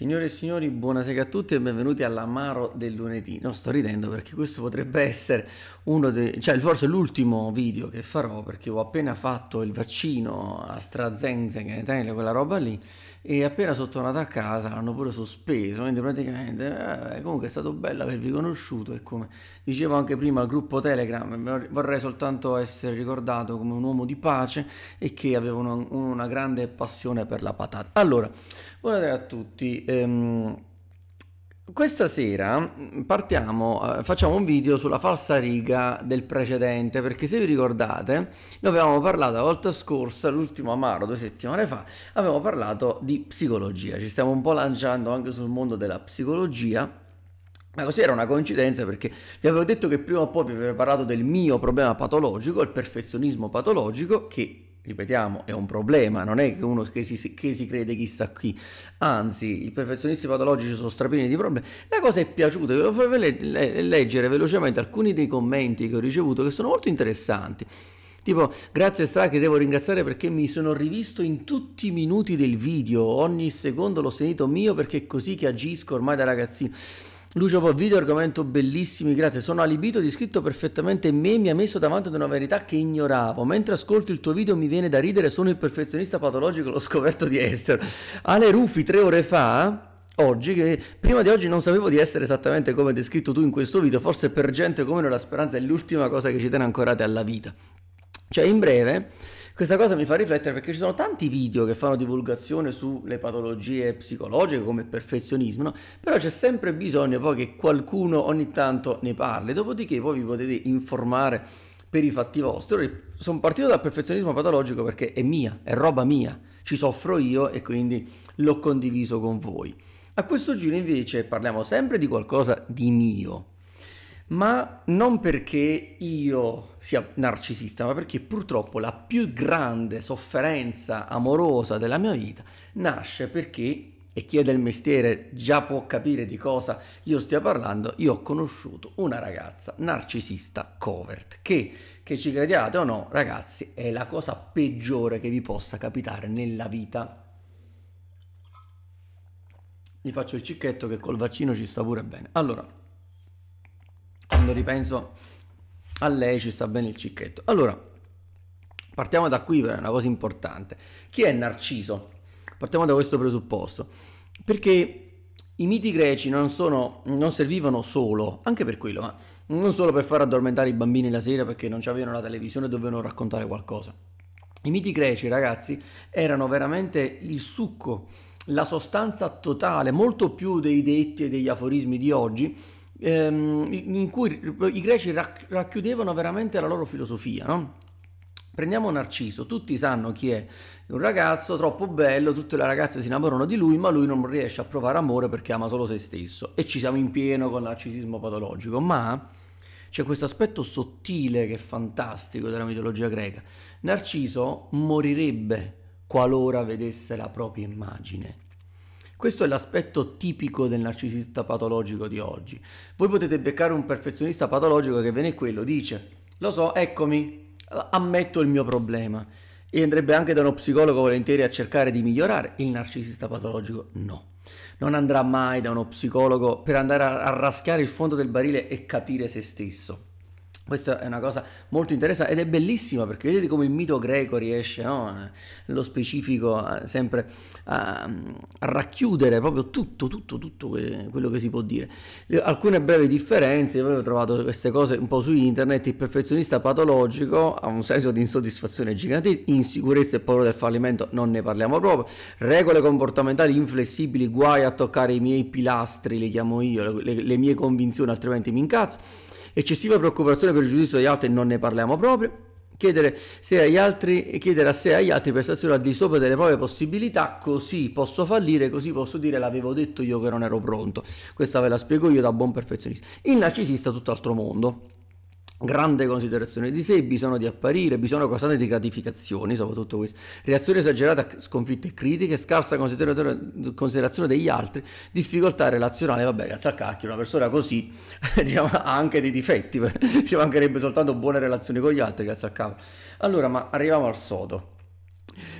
Signore e signori, buonasera a tutti e benvenuti all'amaro del lunedì. Non sto ridendo perché questo potrebbe essere uno dei, cioè forse l'ultimo video che farò perché ho appena fatto il vaccino a AstraZeneca, quella roba lì, e appena sono tornato a casa l'hanno pure sospeso, quindi praticamente eh, comunque è stato bello avervi conosciuto e come dicevo anche prima al gruppo Telegram vorrei soltanto essere ricordato come un uomo di pace e che aveva una, una grande passione per la patata. Allora, Buonasera a tutti. Ehm, questa sera mm, partiamo, eh, facciamo un video sulla falsa riga del precedente perché se vi ricordate noi avevamo parlato la volta scorsa, l'ultimo amaro, due settimane fa, avevamo parlato di psicologia, ci stiamo un po' lanciando anche sul mondo della psicologia. Ma così era una coincidenza perché vi avevo detto che prima o poi vi avevo parlato del mio problema patologico, il perfezionismo patologico, che ripetiamo, è un problema, non è che uno che si, che si crede chissà chi, anzi i perfezionisti patologici sono strapieni di problemi. La cosa è piaciuta, ve lo fai leggere velocemente alcuni dei commenti che ho ricevuto che sono molto interessanti. Tipo, grazie Stra che devo ringraziare perché mi sono rivisto in tutti i minuti del video, ogni secondo l'ho sentito mio perché è così che agisco ormai da ragazzino. Lucio video argomento bellissimi, grazie. Sono alibito, descritto perfettamente me, mi ha messo davanti ad una verità che ignoravo. Mentre ascolto il tuo video mi viene da ridere, sono il perfezionista patologico, l'ho scoperto di essere. Ale Ruffi, tre ore fa, oggi che prima di oggi non sapevo di essere esattamente come descritto tu in questo video, forse per gente come noi la speranza è l'ultima cosa che ci tiene ancorate alla vita. Cioè, in breve questa cosa mi fa riflettere perché ci sono tanti video che fanno divulgazione sulle patologie psicologiche come il perfezionismo, no? però c'è sempre bisogno poi che qualcuno ogni tanto ne parli, dopodiché voi vi potete informare per i fatti vostri. Sono partito dal perfezionismo patologico perché è mia, è roba mia, ci soffro io e quindi l'ho condiviso con voi. A questo giro invece parliamo sempre di qualcosa di mio, ma non perché io sia narcisista, ma perché purtroppo la più grande sofferenza amorosa della mia vita nasce perché, e chi è del mestiere già può capire di cosa io stia parlando, io ho conosciuto una ragazza narcisista covert che, che ci crediate o no, ragazzi, è la cosa peggiore che vi possa capitare nella vita. Vi faccio il cicchetto che col vaccino ci sta pure bene. Allora, quando ripenso a lei ci sta bene il cicchetto. Allora, partiamo da qui per una cosa importante. Chi è Narciso? Partiamo da questo presupposto, perché i miti greci non, sono, non, servivano solo, anche per quello, ma non solo per far addormentare i bambini la sera perché non c'avevano la televisione e dovevano raccontare qualcosa. I miti greci, ragazzi, erano veramente il succo, la sostanza totale, molto più dei detti e degli aforismi di oggi, ehm, in cui i greci racchiudevano veramente la loro filosofia, no? Prendiamo Narciso, tutti sanno chi è, un ragazzo troppo bello, tutte le ragazze si innamorano di lui, ma lui non riesce a provare amore perché ama solo se stesso e ci siamo in pieno con il narcisismo patologico, ma c'è questo aspetto sottile che è fantastico della mitologia greca. Narciso morirebbe qualora vedesse la propria immagine questo è l'aspetto tipico del narcisista patologico di oggi. Voi potete beccare un perfezionista patologico che ve ne è quello, dice, lo so, eccomi, ammetto il mio problema. E andrebbe anche da uno psicologo volentieri a cercare di migliorare. Il narcisista patologico no. Non andrà mai da uno psicologo per andare a raschiare il fondo del barile e capire se stesso. Questa è una cosa molto interessante ed è bellissima perché vedete come il mito greco riesce, no? Eh, lo specifico, eh, sempre a, a, racchiudere proprio tutto, tutto, tutto quello che si può dire. Alcune brevi differenze, poi ho trovato queste cose un po' su internet, il perfezionista patologico ha un senso di insoddisfazione gigantesco, insicurezza e paura del fallimento non ne parliamo proprio, regole comportamentali inflessibili, guai a toccare i miei pilastri, le chiamo io, le, le mie convinzioni, altrimenti mi incazzo eccessiva preoccupazione per il giudizio degli altri non ne parliamo proprio, chiedere, altri, chiedere a sé agli altri prestazioni al di sopra delle proprie possibilità, così posso fallire, così posso dire l'avevo detto io che non ero pronto. Questa ve la spiego io da buon perfezionista. Il narcisista tutto altro mondo grande considerazione di sé, bisogno di apparire, bisogno costante di gratificazioni, soprattutto questo, reazione esagerata a sconfitte e critiche, scarsa considerazione degli altri, difficoltà relazionale, vabbè, grazie al cacchio, una persona così diciamo, ha anche dei difetti, ci mancherebbe soltanto buone relazioni con gli altri, grazie al cavolo. Allora, ma arriviamo al sodo.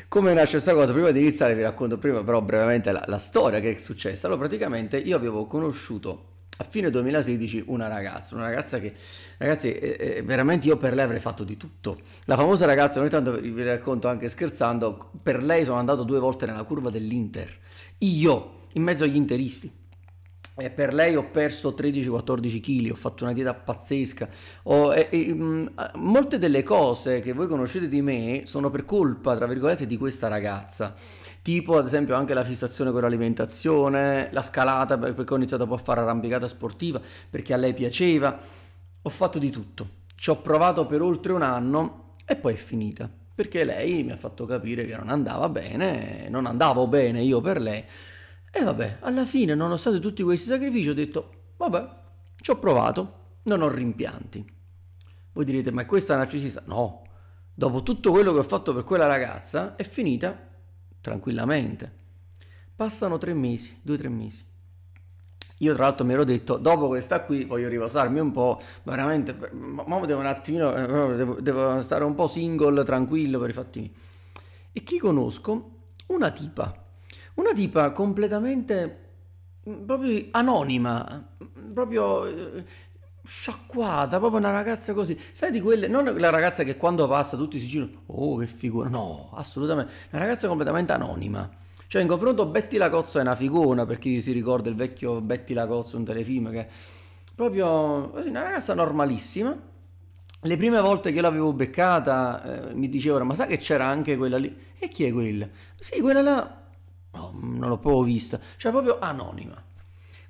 Come nasce questa cosa? Prima di iniziare vi racconto prima però brevemente la, la storia che è successa. Allora, praticamente io avevo conosciuto a fine 2016 una ragazza, una ragazza che, ragazzi, eh, eh, veramente io per lei avrei fatto di tutto. La famosa ragazza, ogni tanto vi racconto anche scherzando, per lei sono andato due volte nella curva dell'Inter, io, in mezzo agli interisti. E per lei ho perso 13-14 kg, ho fatto una dieta pazzesca. Ho, e, e, mh, mm, molte delle cose che voi conoscete di me sono per colpa, tra virgolette, di questa ragazza tipo ad esempio anche la fissazione con l'alimentazione, la scalata, perché ho iniziato poi a fare arrampicata sportiva perché a lei piaceva, ho fatto di tutto, ci ho provato per oltre un anno e poi è finita, perché lei mi ha fatto capire che non andava bene, non andavo bene io per lei. E vabbè, alla fine, nonostante tutti questi sacrifici, ho detto, vabbè, ci ho provato, non ho rimpianti. Voi direte, ma è questa è narcisista? No, dopo tutto quello che ho fatto per quella ragazza, è finita tranquillamente. Passano tre mesi, due o tre mesi. Io tra l'altro mi ero detto, dopo questa qui voglio riposarmi un po', veramente, ma devo un attimino, eh, devo, devo stare un po' single, tranquillo per i fatti miei. E chi conosco? Una tipa, una tipa completamente mm, proprio anonima, mm, proprio eh, sciacquata, proprio una ragazza così. Sai di quelle, non la ragazza che quando passa tutti si girano, oh che figura, no, assolutamente, una ragazza completamente anonima. Cioè in confronto Betty la Cozzo è una figona, per chi si ricorda il vecchio Betty la Cozzo, un telefilm che è proprio così, una ragazza normalissima. Le prime volte che l'avevo beccata eh, mi dicevano, ma sai che c'era anche quella lì? E chi è quella? Sì, quella là, oh, non l'ho proprio vista, cioè proprio anonima.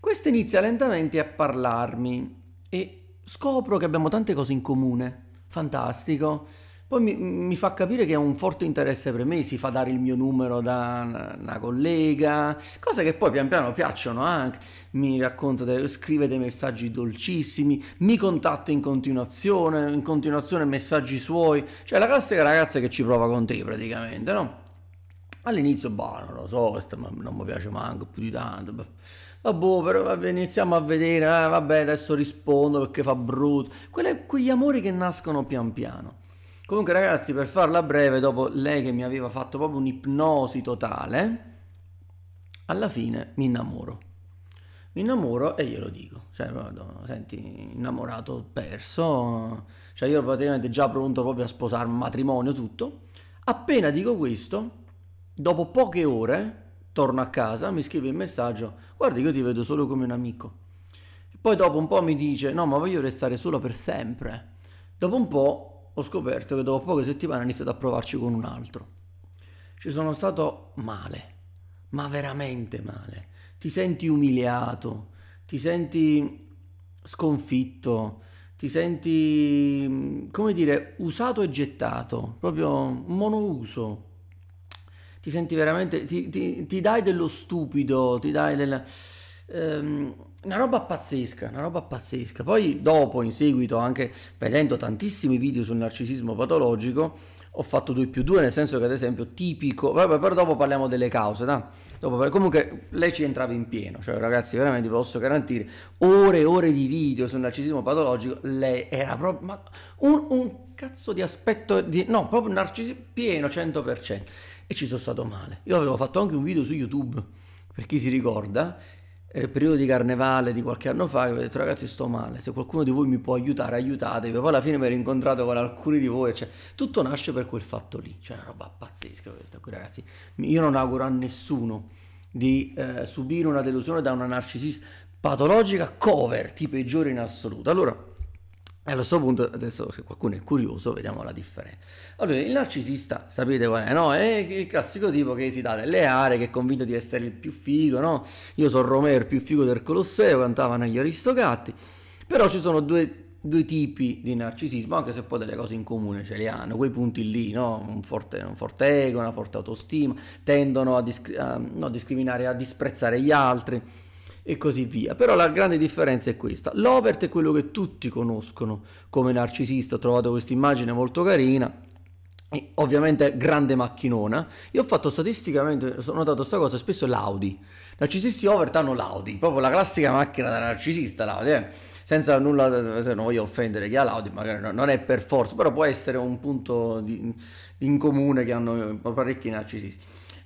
Questa inizia lentamente a parlarmi, e scopro che abbiamo tante cose in comune. Fantastico. Poi mi, mi, fa capire che ha un forte interesse per me, si fa dare il mio numero da una collega, cose che poi pian piano piacciono anche, mi racconta, dei, scrive dei messaggi dolcissimi, mi contatta in continuazione, in continuazione messaggi suoi, cioè la classica ragazza che ci prova con te praticamente, no? All'inizio, boh, non lo so, non mi piace manco più di tanto. Beh vabbè, oh, però vabbè, iniziamo a vedere, eh, vabbè, adesso rispondo perché fa brutto. Quelle, quegli amori che nascono pian piano. Comunque, ragazzi, per farla breve, dopo lei che mi aveva fatto proprio un'ipnosi totale, alla fine mi innamoro. Mi innamoro e glielo dico. Cioè, vado, senti, innamorato, perso. Cioè, io praticamente già pronto proprio a sposarmi, matrimonio, tutto. Appena dico questo, dopo poche ore torno a casa, mi scrive il messaggio, guarda io ti vedo solo come un amico. E poi dopo un po' mi dice, no ma voglio restare solo per sempre. Dopo un po' ho scoperto che dopo poche settimane ha iniziato a provarci con un altro. Ci sono stato male, ma veramente male. Ti senti umiliato, ti senti sconfitto, ti senti, come dire, usato e gettato, proprio monouso ti senti veramente, ti, ti, ti dai dello stupido, ti dai del... Ehm, una roba pazzesca, una roba pazzesca. Poi dopo, in seguito, anche vedendo tantissimi video sul narcisismo patologico, ho fatto 2 più 2, nel senso che ad esempio tipico, vabbè, però dopo parliamo delle cause, da? Dopo, comunque lei ci entrava in pieno, cioè ragazzi veramente vi posso garantire ore e ore di video sul narcisismo patologico, lei era proprio un, un, cazzo di aspetto, di, no, proprio narcisismo pieno 100% e ci sono stato male. Io avevo fatto anche un video su YouTube, per chi si ricorda, era il periodo di carnevale di qualche anno fa, e ho detto ragazzi sto male, se qualcuno di voi mi può aiutare aiutatevi, poi alla fine mi ero incontrato con alcuni di voi, cioè, tutto nasce per quel fatto lì, cioè una roba pazzesca questa qui ragazzi, io non auguro a nessuno di eh, subire una delusione da una narcisista patologica cover, tipo i peggiori in assoluto, allora e allo stesso punto, adesso se qualcuno è curioso, vediamo la differenza. Allora, il narcisista, sapete qual è, no? È il classico tipo che si dà delle aree, che è convinto di essere il più figo, no? Io sono Romeo, il più figo del Colosseo, cantavano gli aristocratici. Però ci sono due due tipi di narcisismo, anche se poi delle cose in comune ce le hanno, quei punti lì, no? un, forte, un forte ego, una forte autostima, tendono a, discri- a, no, a discriminare, a disprezzare gli altri e così via. Però la grande differenza è questa. L'overt è quello che tutti conoscono come narcisista, ho trovato questa immagine molto carina. E ovviamente grande macchinona. Io ho fatto statisticamente, ho notato questa cosa, spesso l'Audi. Narcisisti overt hanno l'Audi, proprio la classica macchina da narcisista, l'Audi, eh. Senza nulla, se non voglio offendere chi ha l'Audi, magari no, non è per forza, però può essere un punto di in comune che hanno parecchi narcisisti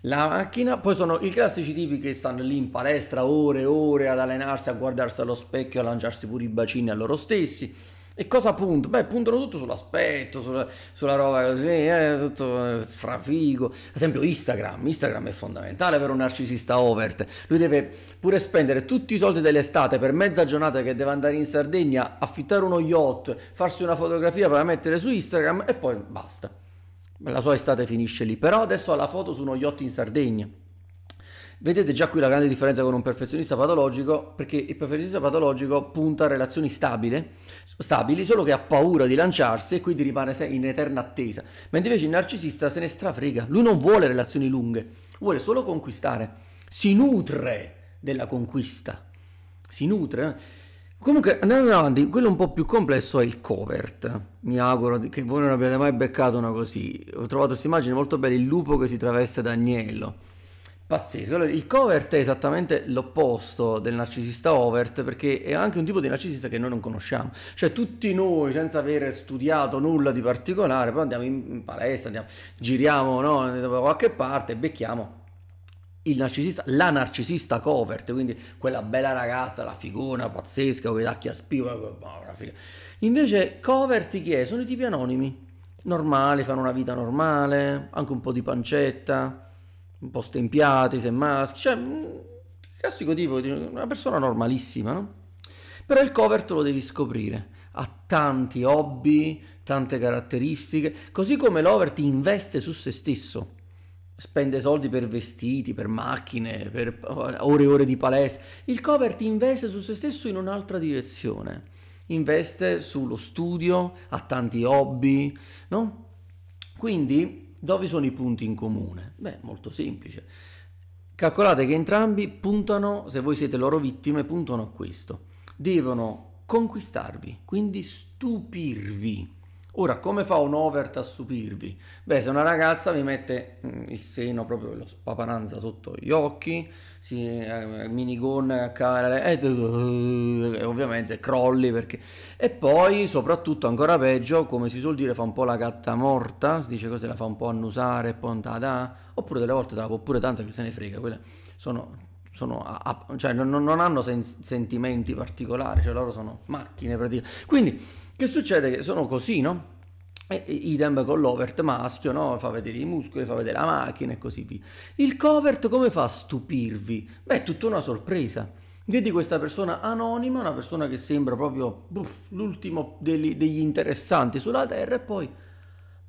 la macchina, poi sono i classici tipi che stanno lì in palestra ore e ore ad allenarsi, a guardarsi allo specchio, a lanciarsi pure i bacini a loro stessi. E cosa punto? Beh, puntano tutto sull'aspetto, sulla, sulla roba così, eh, tutto eh, strafigo. Ad esempio Instagram, Instagram è fondamentale per un narcisista overt. Lui deve pure spendere tutti i soldi dell'estate per mezza giornata che deve andare in Sardegna, affittare uno yacht, farsi una fotografia per mettere su Instagram e poi basta la sua estate finisce lì. Però adesso ha la foto su uno yacht in Sardegna. Vedete già qui la grande differenza con un perfezionista patologico, perché il perfezionista patologico punta a relazioni stabile, stabili, solo che ha paura di lanciarsi e quindi rimane in eterna attesa. Mentre invece il narcisista se ne strafrega, lui non vuole relazioni lunghe, vuole solo conquistare, si nutre della conquista, si nutre. Eh? Comunque, andando avanti, quello un po' più complesso è il covert. Mi auguro che voi non abbiate mai beccato una così. Ho trovato questa immagine molto bella, il lupo che si traveste da agnello. Pazzesco. Allora, il covert è esattamente l'opposto del narcisista overt perché è anche un tipo di narcisista che noi non conosciamo. Cioè tutti noi, senza aver studiato nulla di particolare, poi andiamo in palestra, andiamo, giriamo no, da qualche parte e becchiamo il narcisista, la narcisista covert, quindi quella bella ragazza, la figona pazzesca, con i tacchi a spiva, eh, invece covert chi è? Sono i tipi anonimi, normali, fanno una vita normale, anche un po' di pancetta, un po' stempiati se maschi, cioè mm, classico tipo, di una persona normalissima, no? Però il covert lo devi scoprire, ha tanti hobby, tante caratteristiche, così come l'over ti investe su se stesso spende soldi per vestiti, per macchine, per eh, ore e ore di palestra. Il cover ti investe su se stesso in un'altra direzione. Investe sullo studio, ha tanti hobby, no? Quindi, dove sono i punti in comune? Beh, molto semplice. Calcolate che entrambi puntano, se voi siete loro vittime, puntano a questo. Devono conquistarvi, quindi stupirvi Ora, come fa un overt a stupirvi? Beh, se una ragazza vi mette mm, il seno proprio, lo spaparanza sotto gli occhi, si, minigonna, cara, eh, e eh, eh, eh, ovviamente crolli perché... E poi, soprattutto, ancora peggio, come si suol dire, fa un po' la gatta morta, si dice così, la fa un po' annusare, pontada, oppure delle volte te la può pure tanto che se ne frega, quelle sono sono a, a, cioè non, non hanno sen, sentimenti particolari, cioè loro sono macchine praticamente. Quindi che succede? Che sono così, no? E idem con l'overt maschio, no? fa vedere i muscoli, fa vedere la macchina e così via. Il covert come fa a stupirvi? Beh, è tutta una sorpresa. Vedi questa persona anonima, una persona che sembra proprio buff, l'ultimo degli, degli interessanti sulla Terra e poi,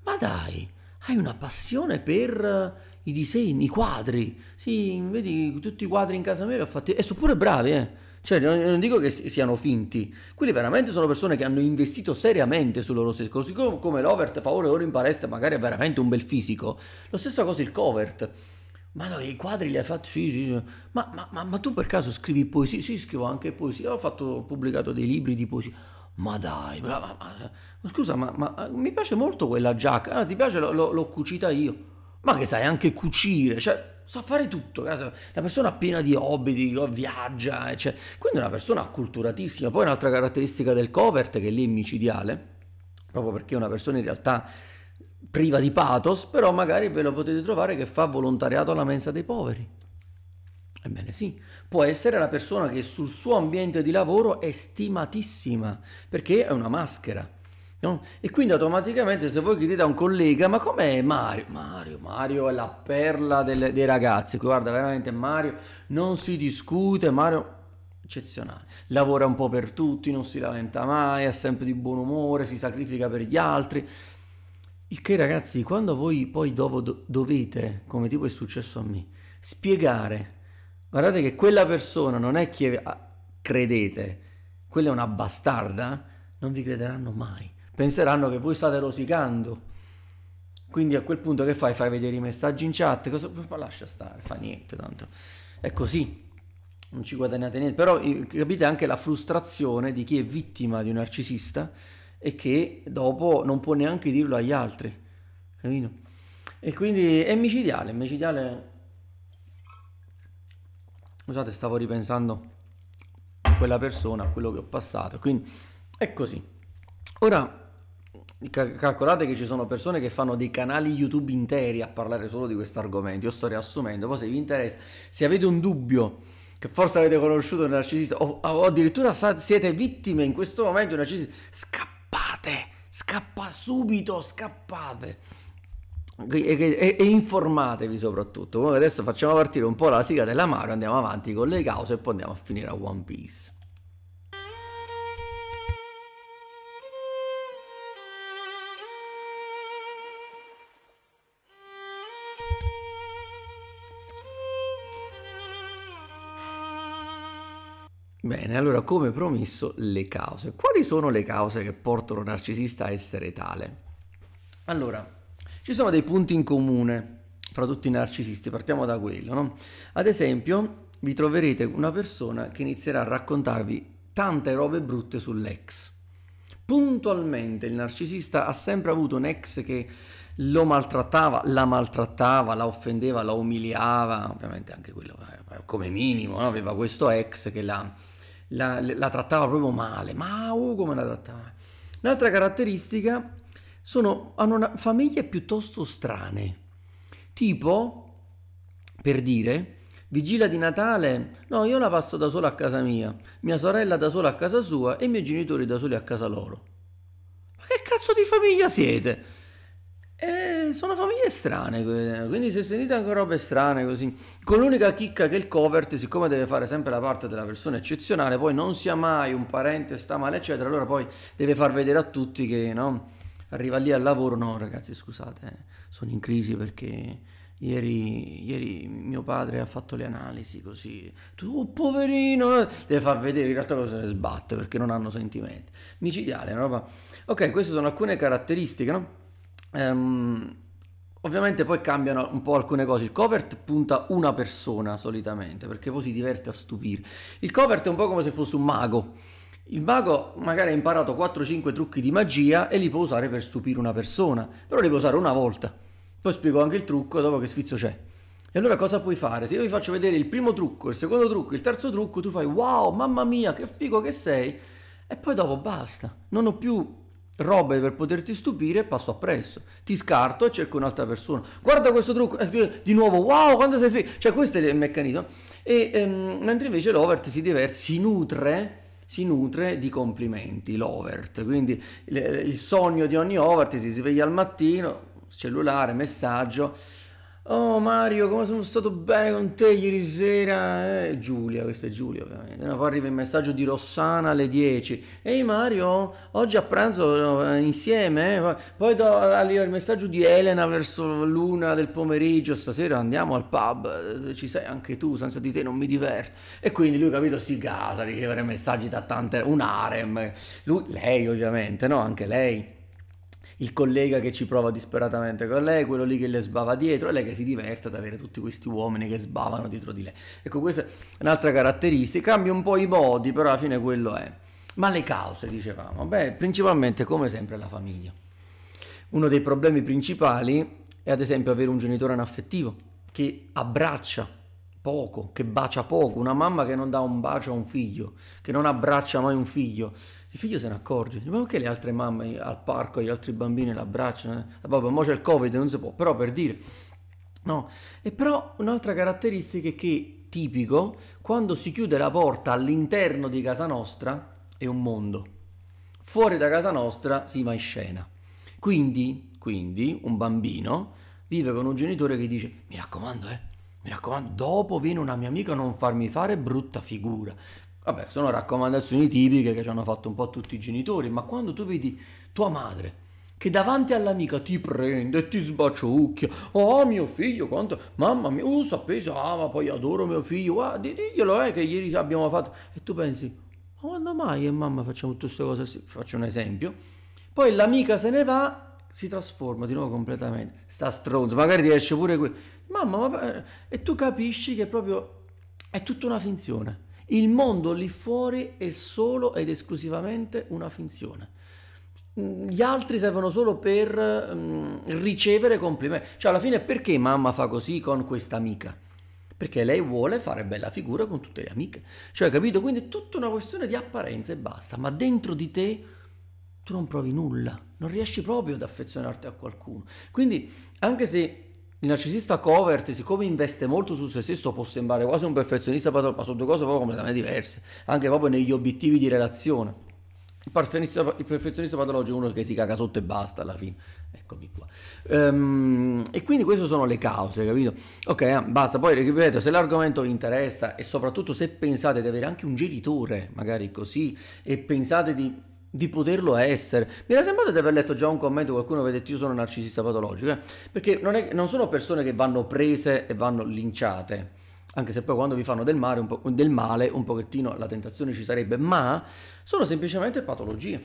ma dai, hai una passione per i disegni, i quadri. Sì, vedi tutti i quadri in casa mia li ho fatti. E sono pure bravi, eh. Cioè, non, non, dico che siano finti. Quelli veramente sono persone che hanno investito seriamente su loro stesso. Così come, come l'overt fa ora ore in palestra, magari è veramente un bel fisico. Lo stesso cosa il covert. Ma no, i quadri li hai fatti? Sì, sì. sì. Ma, ma, ma, ma, tu per caso scrivi poesie? Sì, scrivo anche poesie. Ho, fatto, ho pubblicato dei libri di poesie. Ma dai, ma, scusa, ma, mi piace molto quella giacca. Ah, ti piace? L'ho, l'ho cucita io ma che sai anche cucire, cioè sa fare tutto, una persona piena di hobby, di, viaggia, eccetera. quindi una persona acculturatissima. Poi un'altra caratteristica del covert, che lì è micidiale, proprio perché è una persona in realtà priva di pathos, però magari ve lo potete trovare che fa volontariato alla mensa dei poveri. Ebbene sì, può essere la persona che sul suo ambiente di lavoro è stimatissima, perché è una maschera No? E quindi automaticamente se voi chiedete a un collega, ma com'è Mario? Mario, Mario è la perla delle, dei ragazzi, guarda veramente Mario non si discute, Mario eccezionale, lavora un po' per tutti, non si lamenta mai, è sempre di buon umore, si sacrifica per gli altri. Il che ragazzi, quando voi poi dov- dovete, come tipo è successo a me, spiegare, guardate che quella persona non è chi è, credete, quella è una bastarda, non vi crederanno mai penseranno che voi state rosicando. Quindi a quel punto che fai? Fai vedere i messaggi in chat, cosa... ma lascia stare, fa niente tanto. È così, non ci guadagnate niente. Però capite anche la frustrazione di chi è vittima di un narcisista e che dopo non può neanche dirlo agli altri. Capito? E quindi è micidiale, è micidiale... Scusate, stavo ripensando a quella persona, a quello che ho passato. Quindi è così. Ora calcolate che ci sono persone che fanno dei canali YouTube interi a parlare solo di questo argomento. Io sto riassumendo, poi se vi interessa, se avete un dubbio che forse avete conosciuto un narcisista o, o addirittura siete vittime in questo momento di un narcisista, scappate, scappa subito, scappate. E, e, e, informatevi soprattutto. Come adesso facciamo partire un po' la sigla della Mario, andiamo avanti con le cause e poi andiamo a finire a One Piece. Bene, allora come promesso le cause. Quali sono le cause che portano un narcisista a essere tale? Allora, ci sono dei punti in comune fra tutti i narcisisti, partiamo da quello, no? Ad esempio, vi troverete una persona che inizierà a raccontarvi tante robe brutte sull'ex. Puntualmente il narcisista ha sempre avuto un ex che lo maltrattava, la maltrattava, la offendeva, la umiliava, ovviamente anche quello eh, come minimo, no? aveva questo ex che la la, la trattava proprio male. Ma oh, come la trattava? Un'altra caratteristica sono, hanno una, famiglie piuttosto strane. Tipo, per dire, vigilia di Natale, no, io la passo da sola a casa mia, mia sorella da sola a casa sua e i miei genitori da soli a casa loro. Ma che cazzo di famiglia siete? E eh, sono famiglie strane, quindi se sentite anche robe strane così, con l'unica chicca che il covert, siccome deve fare sempre la parte della persona eccezionale, poi non sia mai un parente sta male, eccetera, allora poi deve far vedere a tutti che no, arriva lì al lavoro, no ragazzi scusate, eh, sono in crisi perché Ieri, ieri, mio padre ha fatto le analisi così, tu oh, poverino, eh. deve far vedere in realtà cosa se ne sbatte perché non hanno sentimenti. Micidiale, una Ok, queste sono alcune caratteristiche, no? Um, ovviamente poi cambiano un po' alcune cose. Il covert punta una persona solitamente perché poi si diverte a stupire. Il covert è un po' come se fosse un mago. Il mago magari ha imparato 4-5 trucchi di magia e li può usare per stupire una persona, però li può usare una volta. Poi spiego anche il trucco dopo che sfizio c'è. E allora cosa puoi fare? Se io vi faccio vedere il primo trucco, il secondo trucco, il terzo trucco, tu fai wow, mamma mia, che figo che sei. E poi dopo basta, non ho più robe per poterti stupire passo appresso ti scarto e cerco un'altra persona guarda questo trucco eh, eh di nuovo wow quando sei figo cioè questo è il meccanismo e, ehm, mentre invece l'overt si diverte si nutre si nutre di complimenti l'overt quindi il, il sogno di ogni overt ti sveglia al mattino cellulare messaggio Oh Mario, come sono stato bene con te ieri sera. Eh, Giulia, questa è Giulia ovviamente. No, poi arriva il messaggio di Rossana alle 10. Ehi Mario, oggi a pranzo eh, insieme. Eh? Poi do, arriva il messaggio di Elena verso l'una del pomeriggio. Stasera andiamo al pub. Eh, ci sei anche tu, senza di te non mi diverto. E quindi lui, capito, si gasa a ricevere messaggi da tante... un harem. Lui, lei ovviamente, no? Anche lei il collega che ci prova disperatamente con lei, quello lì che le sbava dietro e lei che si diverte ad avere tutti questi uomini che sbavano dietro di lei. Ecco, questa è un'altra caratteristica, cambia un po' i modi, però alla fine quello è. Ma le cause, dicevamo, beh, principalmente come sempre la famiglia. Uno dei problemi principali è ad esempio avere un genitore anaffettivo che abbraccia poco, che bacia poco, una mamma che non dà un bacio a un figlio, che non abbraccia mai un figlio, il figlio se ne accorge, ma perché le altre mamme al parco, gli altri bambini l'abbracciano? Eh? Vabbè, mo c'è il covid, non si può, però per dire... No, e però un'altra caratteristica è che tipico, quando si chiude la porta all'interno di casa nostra, è un mondo. Fuori da casa nostra si va in scena. Quindi, quindi un bambino vive con un genitore che dice, mi raccomando, eh, mi raccomando, dopo viene una mia amica a non farmi fare brutta figura. Vabbè, sono raccomandazioni tipiche che ci hanno fatto un po' tutti i genitori, ma quando tu vedi tua madre che davanti all'amica ti prende e ti sbaciucchia, oh mio figlio, quanto, mamma mia, uh, sapesi, ah, ma poi adoro mio figlio, ah, diglielo eh, che ieri abbiamo fatto, e tu pensi, ma quando mai e eh, mamma facciamo tutte queste cose, faccio un esempio, poi l'amica se ne va, si trasforma di nuovo completamente, sta stronzo, magari riesce pure qui, mamma, ma... Eh", e tu capisci che proprio è tutta una finzione il mondo lì fuori è solo ed esclusivamente una finzione. Gli altri servono solo per um, ricevere complimenti. Cioè, alla fine, perché mamma fa così con questa amica? Perché lei vuole fare bella figura con tutte le amiche. Cioè, capito? Quindi è tutta una questione di apparenza e basta. Ma dentro di te tu non provi nulla, non riesci proprio ad affezionarti a qualcuno. Quindi, anche se il narcisista covert, siccome investe molto su se stesso, può sembrare quasi un perfezionista, ma sono due cose proprio completamente diverse, anche proprio negli obiettivi di relazione. Il perfezionista, il perfezionista patologico è uno che si caga sotto e basta alla fine. Eccomi qua. Ehm, e quindi queste sono le cause, capito? Ok, ah, basta. Poi ripeto, se l'argomento vi interessa e soprattutto se pensate di avere anche un genitore, magari così, e pensate di di poterlo essere. Mi era sembrato di aver letto già un commento, qualcuno aveva detto io sono narcisista patologico, eh? perché non, è, non, sono persone che vanno prese e vanno linciate, anche se poi quando vi fanno del, male un, del male un pochettino la tentazione ci sarebbe, ma sono semplicemente patologie.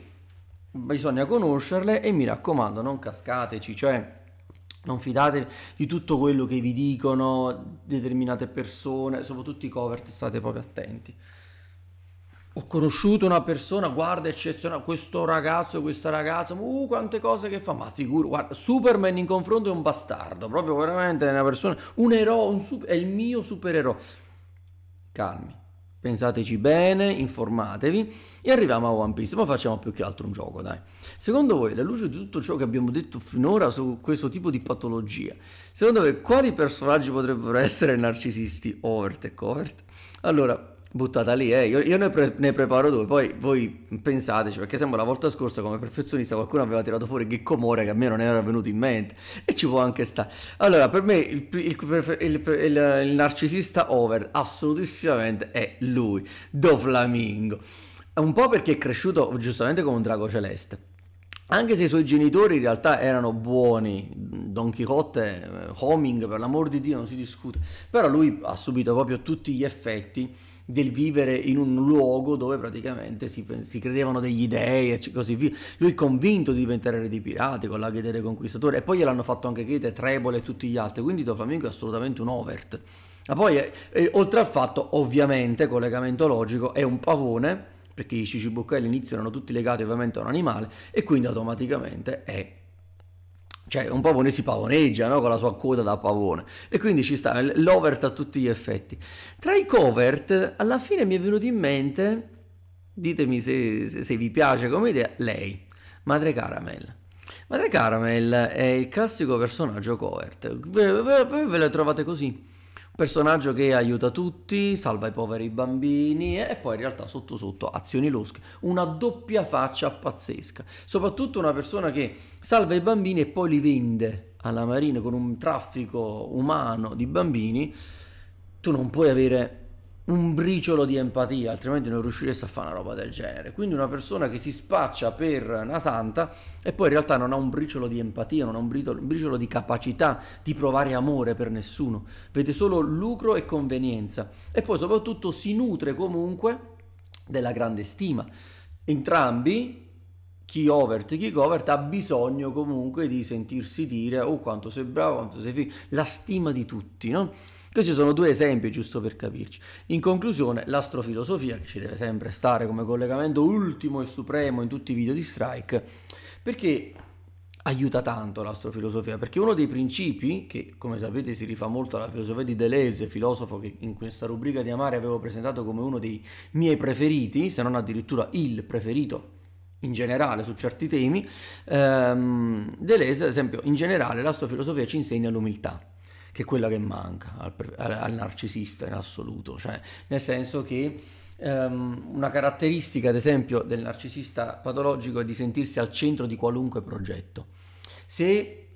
Bisogna conoscerle e mi raccomando non cascateci, cioè non fidatevi di tutto quello che vi dicono determinate persone, soprattutto i cover, state proprio attenti ho conosciuto una persona, guarda, eccezionale, questo ragazzo, questa ragazza, uh, quante cose che fa, ma figura, guarda, Superman in confronto è un bastardo, proprio veramente è una persona, un eroe, un super, è il mio supereroe. Calmi, pensateci bene, informatevi e arriviamo a One Piece, ma facciamo più che altro un gioco, dai. Secondo voi, alla luce di tutto ciò che abbiamo detto finora su questo tipo di patologia, secondo voi quali personaggi potrebbero essere narcisisti? Overt e covert? Allora, buttata lì, eh. io, io ne, pre- ne, preparo due, poi voi pensateci, perché sembra la volta scorsa come perfezionista qualcuno aveva tirato fuori Ghecco More che a me non era venuto in mente e ci può anche stare. Allora, per me il, il, il, il narcisista over assolutissimamente è lui, Doflamingo, un po' perché è cresciuto giustamente come un drago celeste. Anche se i suoi genitori in realtà erano buoni, Don Quixote, eh, Homing, per l'amor di Dio non si discute, però lui ha subito proprio tutti gli effetti del vivere in un luogo dove praticamente si, si credevano degli dei e così via. Lui convinto di diventare re dei pirati con l'aghe dei reconquistatori e poi gliel'hanno fatto anche credere Trebole e tutti gli altri, quindi Doflamingo è assolutamente un overt. Ma poi, eh, eh oltre al fatto, ovviamente, collegamento logico, è un pavone, perché i cicibucchi all'inizio erano tutti legati ovviamente a un animale, e quindi automaticamente è cioè, un pavone si pavoneggia no? con la sua coda da pavone. E quindi ci sta l'overt a tutti gli effetti. Tra i covert, alla fine mi è venuto in mente, ditemi se, se, se vi piace come idea, lei, Madre Caramel. Madre Caramel è il classico personaggio covert. Ve, ve, ve, ve trovate così personaggio che aiuta tutti, salva i poveri bambini e poi in realtà sotto sotto azioni losche, una doppia faccia pazzesca, soprattutto una persona che salva i bambini e poi li vende alla Marina con un traffico umano di bambini, tu non puoi avere un briciolo di empatia, altrimenti non riusciresti a fare una roba del genere. Quindi una persona che si spaccia per una santa e poi in realtà non ha un briciolo di empatia, non ha un briciolo di capacità di provare amore per nessuno, vede solo lucro e convenienza e poi soprattutto si nutre comunque della grande stima. Entrambi chi overt e chi covert ha bisogno comunque di sentirsi dire oh quanto sei bravo, quanto sei figo, la stima di tutti, no? Questi sono due esempi, giusto per capirci. In conclusione, l'astrofilosofia, che ci deve sempre stare come collegamento ultimo e supremo in tutti i video di Strike, perché aiuta tanto l'astrofilosofia, perché uno dei principi, che come sapete si rifà molto alla filosofia di Deleuze, filosofo che in questa rubrica di Amare avevo presentato come uno dei miei preferiti, se non addirittura il preferito in generale su certi temi, ehm, Deleuze, ad esempio, in generale l'astrofilosofia ci insegna l'umiltà che è quella che manca al, al narcisista in assoluto, cioè nel senso che um, una caratteristica ad esempio del narcisista patologico è di sentirsi al centro di qualunque progetto. Se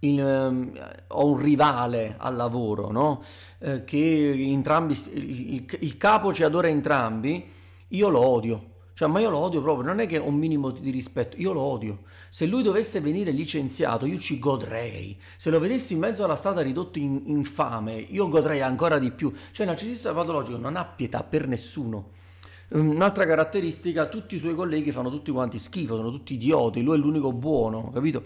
in, um, ehm, ho un rivale al lavoro, no? eh, che entrambi, il, il capo ci adora entrambi, io lo odio cioè, ma io lo odio proprio, non è che ho un minimo di rispetto, io lo odio. Se lui dovesse venire licenziato, io ci godrei. Se lo vedessi in mezzo alla strada ridotto in, in fame, io godrei ancora di più. Cioè, il narcisista patologico non ha pietà per nessuno. Un'altra caratteristica, tutti i suoi colleghi fanno tutti quanti schifo, sono tutti idioti, lui è l'unico buono, capito?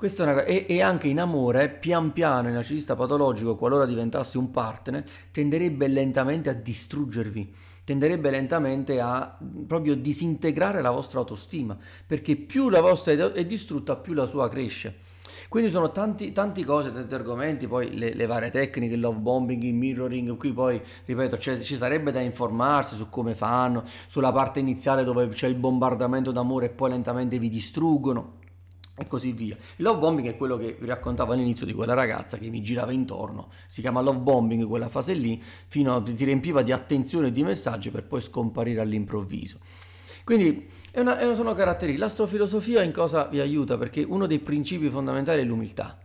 Questa è una, e, e anche in amore, pian piano il narcisista patologico, qualora diventassi un partner, tenderebbe lentamente a distruggervi, tenderebbe lentamente a proprio disintegrare la vostra autostima, perché più la vostra è distrutta, più la sua cresce. Quindi sono tanti, tanti cose, tanti argomenti, poi le, le varie tecniche, il love bombing, il mirroring, qui poi, ripeto, ci sarebbe da informarsi su come fanno, sulla parte iniziale dove c'è il bombardamento d'amore e poi lentamente vi distruggono e così via. Il love bombing è quello che vi raccontavo all'inizio di quella ragazza che mi girava intorno, si chiama love bombing quella fase lì, fino a, ti riempiva di attenzione e di messaggi per poi scomparire all'improvviso. Quindi è una, è sono caratteristiche. L'astrofilosofia in cosa vi aiuta? Perché uno dei principi fondamentali è l'umiltà.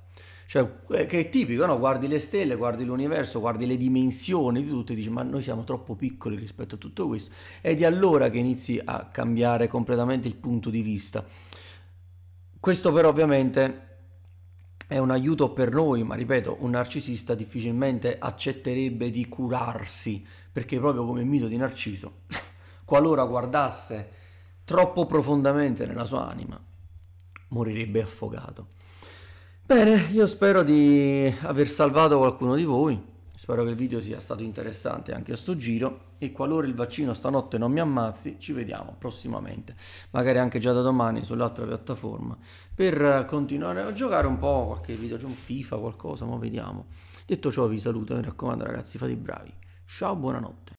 Cioè, eh, che è tipico, no? guardi le stelle, guardi l'universo, guardi le dimensioni di tutto e dici ma noi siamo troppo piccoli rispetto a tutto questo. È di allora che inizi a cambiare completamente il punto di vista questo però ovviamente è un aiuto per noi, ma ripeto, un narcisista difficilmente accetterebbe di curarsi, perché proprio come il mito di Narciso, qualora guardasse troppo profondamente nella sua anima, morirebbe affogato. Bene, io spero di aver salvato qualcuno di voi Spero che il video sia stato interessante anche a sto giro e qualora il vaccino stanotte non mi ammazzi ci vediamo prossimamente, magari anche già da domani sull'altra piattaforma per eh, continuare a giocare un po' qualche video, un FIFA qualcosa, ma vediamo. Detto ciò vi saluto, mi raccomando ragazzi fate i bravi. Ciao, buonanotte.